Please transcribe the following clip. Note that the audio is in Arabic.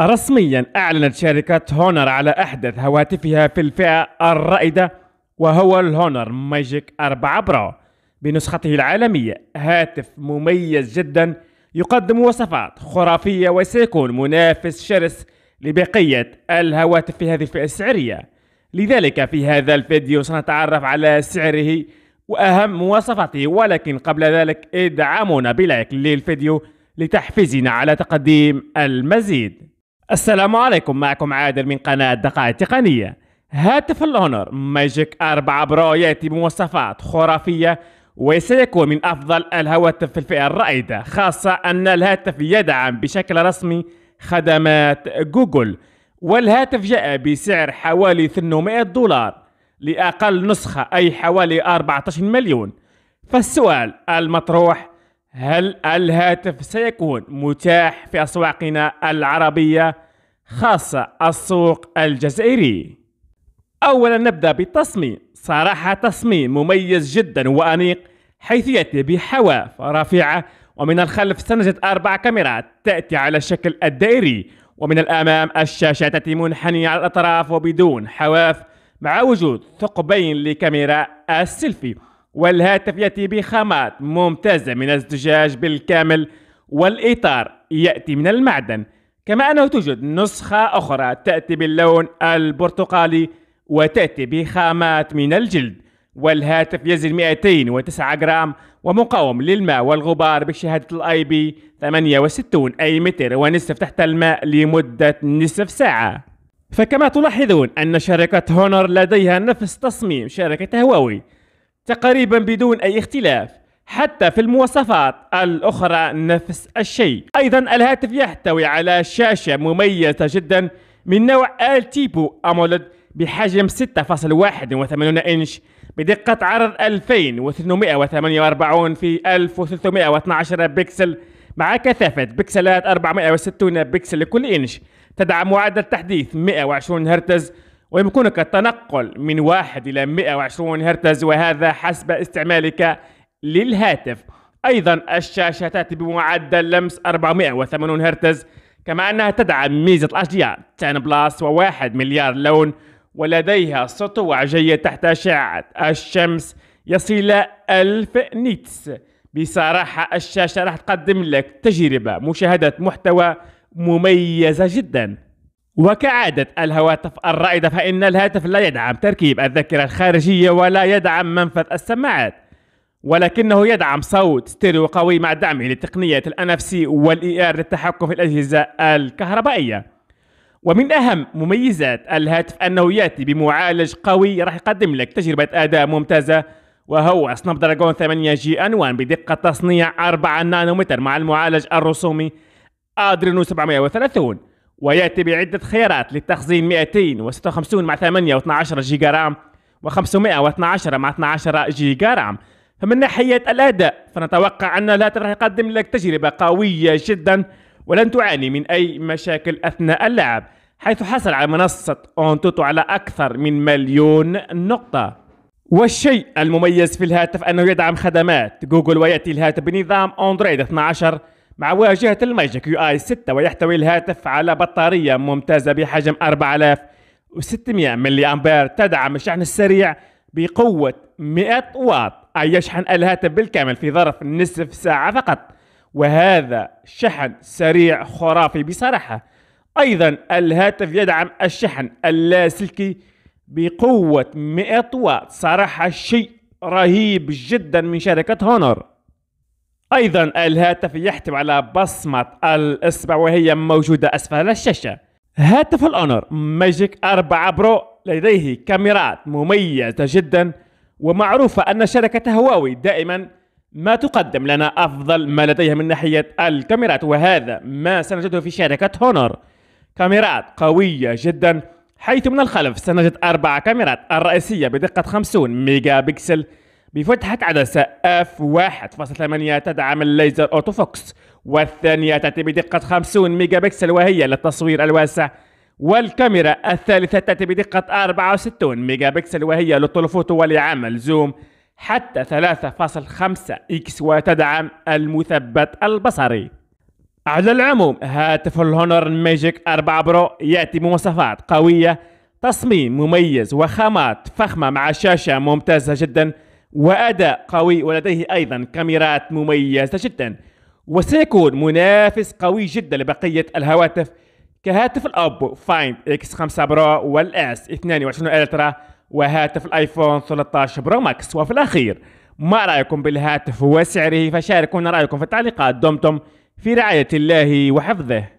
رسميا أعلنت شركة هونر على أحدث هواتفها في الفئة الرائدة وهو الهونر ماجيك 4 برو بنسخته العالمية هاتف مميز جدا يقدم وصفات خرافية وسيكون منافس شرس لبقية الهواتف في هذه الفئة السعرية لذلك في هذا الفيديو سنتعرف على سعره وأهم مواصفاته ولكن قبل ذلك ادعمونا بلايك للفيديو لتحفيزنا على تقديم المزيد السلام عليكم معكم عادل من قناة دقائق تقنية هاتف الاونر ماجيك 4 برو يأتي بمواصفات خرافية وسيكون من أفضل الهواتف في الفئة الرائدة خاصة أن الهاتف يدعم بشكل رسمي خدمات جوجل والهاتف جاء بسعر حوالي 800 دولار لأقل نسخة أي حوالي 14 مليون فالسؤال المطروح هل الهاتف سيكون متاح في أسواقنا العربية خاصة السوق الجزائري؟ أولا نبدأ بالتصميم صراحة تصميم مميز جدا وأنيق حيث يأتي بحواف رافعة ومن الخلف سنجد أربع كاميرات تأتي على الشكل الدائري ومن الأمام الشاشة تأتي منحنية على الأطراف وبدون حواف مع وجود ثقبين لكاميرا السيلفي والهاتف يأتي بخامات ممتازة من الزجاج بالكامل والإطار يأتي من المعدن كما أنه توجد نسخة أخرى تأتي باللون البرتقالي وتأتي بخامات من الجلد والهاتف يزن 209 جرام ومقاوم للماء والغبار بشهادة الاي بي 68 أي متر ونصف تحت الماء لمدة نصف ساعة فكما تلاحظون أن شركة هونر لديها نفس تصميم شركة هواوي تقريبا بدون أي اختلاف حتى في المواصفات الأخرى نفس الشيء أيضا الهاتف يحتوي على شاشة مميزة جدا من نوع آل تيبو أمولد بحجم 6.81 إنش بدقة عرض 2348 في 1312 بكسل مع كثافة بكسلات 460 بكسل لكل إنش تدعم معدل تحديث 120 هرتز ويمكنك التنقل من 1 إلى 120 هرتز وهذا حسب استعمالك للهاتف أيضا الشاشة تأتي بمعدل لمس 480 هرتز كما أنها تدعم ميزة الأشياء 10 بلس وواحد مليار لون ولديها سطوع جيد تحت أشعة الشمس يصل إلى 1000 نيتس بصراحة الشاشة راح تقدم لك تجربة مشاهدة محتوى مميزة جداً وكعادة الهواتف الرائدة فإن الهاتف لا يدعم تركيب الذاكرة الخارجية ولا يدعم منفذ السماعات ولكنه يدعم صوت ستيريو قوي مع دعمه لتقنية الـ NFC والـ ER للتحكم في الأجهزة الكهربائية ومن أهم مميزات الهاتف أنه يأتي بمعالج قوي راح يقدم لك تجربة أداء ممتازة وهو سناب دراجون 8 جي أنوان بدقة تصنيع 4 نانومتر مع المعالج الرسومي أدرينو 730 ويأتي بعدة خيارات للتخزين 256 مع 8 و12 جيجا رام و512 مع 12 جيجا رام فمن ناحية الأداء فنتوقع أن الهاتف راح يقدم لك تجربة قوية جدا ولن تعاني من أي مشاكل أثناء اللعب حيث حصل على منصة أونتوتو على أكثر من مليون نقطة والشيء المميز في الهاتف أنه يدعم خدمات جوجل ويأتي الهاتف بنظام أندرويد 12 مع واجهة الميجا كيو اي 6 ويحتوي الهاتف على بطارية ممتازة بحجم 4600 ملي امبير تدعم الشحن السريع بقوة 100 واط أي يشحن الهاتف بالكامل في ظرف نصف ساعة فقط وهذا شحن سريع خرافي بصراحة أيضا الهاتف يدعم الشحن اللاسلكي بقوة 100 واط صراحة شيء رهيب جدا من شركة هونر أيضا الهاتف يحتوي على بصمة الإصبع وهي موجودة أسفل الشاشة هاتف الأونر ماجيك 4 برو لديه كاميرات مميزة جدا ومعروفة أن شركة هواوي دائما ما تقدم لنا أفضل ما لديها من ناحية الكاميرات وهذا ما سنجده في شركة هونر كاميرات قوية جدا حيث من الخلف سنجد أربع كاميرات الرئيسية بدقة 50 ميجا بكسل بفتحة عدسة f1.8 تدعم الليزر أوتوفوكس والثانية تأتي بدقة 50 ميجا بكسل وهي للتصوير الواسع والكاميرا الثالثة تأتي بدقة 64 ميجا بكسل وهي للتلفوتو ولعمل زوم حتى 3.5 إكس وتدعم المثبت البصري على العموم هاتف الهونر ماجيك 4 برو يأتي بمواصفات قوية تصميم مميز وخامات فخمة مع شاشة ممتازة جدا وأداء قوي ولديه أيضا كاميرات مميزة جدا وسيكون منافس قوي جدا لبقية الهواتف كهاتف الأبو فايند اكس 5 برو والإس 22 الترا وهاتف الايفون 13 برو ماكس وفي الأخير ما رأيكم بالهاتف وسعره فشاركونا رأيكم في التعليقات دمتم في رعاية الله وحفظه